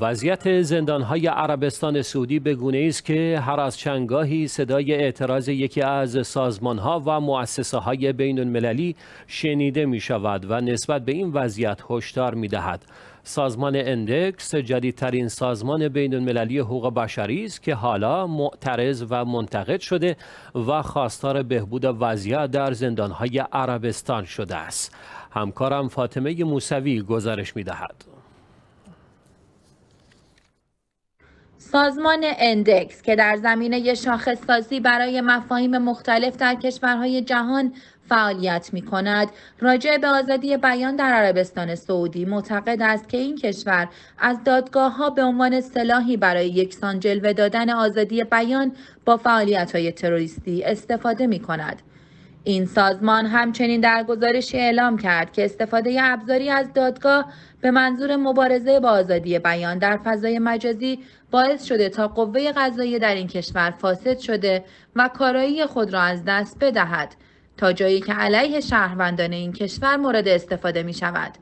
وضعیت زندانهای عربستان سعودی به گونه است که هر از چندگاهی صدای اعتراض یکی از سازمانها و مؤسسه های بین المللی شنیده می شود و نسبت به این وضعیت هشدار می دهد. سازمان اندکس جدیدترین سازمان بین المللی حقوق بشری است که حالا معترض و منتقد شده و خواستار بهبود وضعیت در زندانهای عربستان شده است. همکارم فاطمه موسوی گزارش می دهد. سازمان اندکس که در زمینه شاخصسازی برای مفاهیم مختلف در کشورهای جهان فعالیت می کند راجع به آزادی بیان در عربستان سعودی معتقد است که این کشور از دادگاه ها به عنوان سلاحی برای یکسان جلوه دادن آزادی بیان با فعالیت های تروریستی استفاده می کند این سازمان همچنین در گزارشی اعلام کرد که استفاده ابزاری از دادگاه به منظور مبارزه با آزادی بیان در فضای مجازی باعث شده تا قوه قضایی در این کشور فاسد شده و کارایی خود را از دست بدهد تا جایی که علیه شهروندان این کشور مورد استفاده می شود.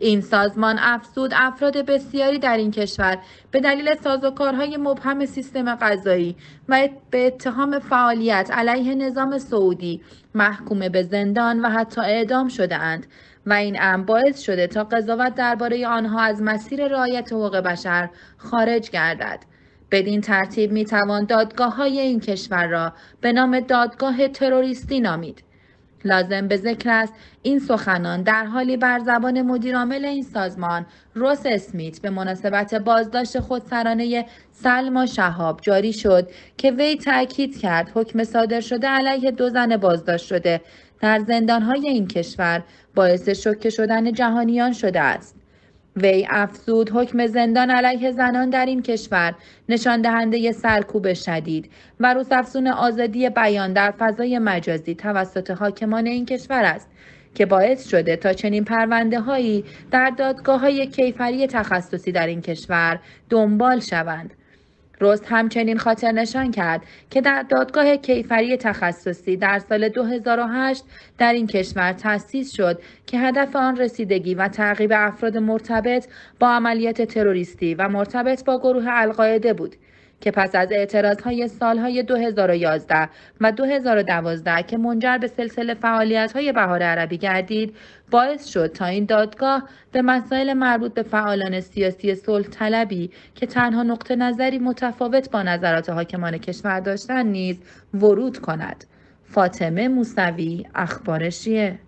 این سازمان افزود افراد بسیاری در این کشور به دلیل سازوکارهای مبهم سیستم قضایی و به اتهام فعالیت علیه نظام سعودی محکوم به زندان و حتی اعدام شده اند و این امر باعث شده تا قضاوت درباره آنها از مسیر رعایت حقوق بشر خارج گردد بدین ترتیب می توان دادگاه های این کشور را به نام دادگاه تروریستی نامید لازم به ذکر است این سخنان در حالی بر زبان مدیرعامل این سازمان روس اسمیت به مناسبت بازداشت خودسرانه سلما شهاب جاری شد که وی تاکید کرد حکم صادر شده علیه دو زن بازداشت شده در زندانهای این کشور باعث شوکه شدن جهانیان شده است وی افزود حکم زندان علیه زنان در این کشور نشان دهنده سرکوب شدید و روزافزون آزادی بیان در فضای مجازی توسط حاکمان این کشور است که باعث شده تا چنین پرونده هایی در دادگاه های کیفری تخصصی در این کشور دنبال شوند رست همچنین خاطر نشان کرد که در دادگاه کیفری تخصصی در سال 2008 در این کشور تأسیس شد که هدف آن رسیدگی و تعقیب افراد مرتبط با عملیات تروریستی و مرتبط با گروه القاعده بود که پس از سال های 2011 و 2012 که منجر به سلسله های بهار عربی گردید باعث شد تا این دادگاه به مسائل مربوط به فعالان سیاسی صلح طلبی که تنها نقطه نظری متفاوت با نظرات حاکمان کشور داشتن نیز ورود کند فاطمه موسوی اخبارشیه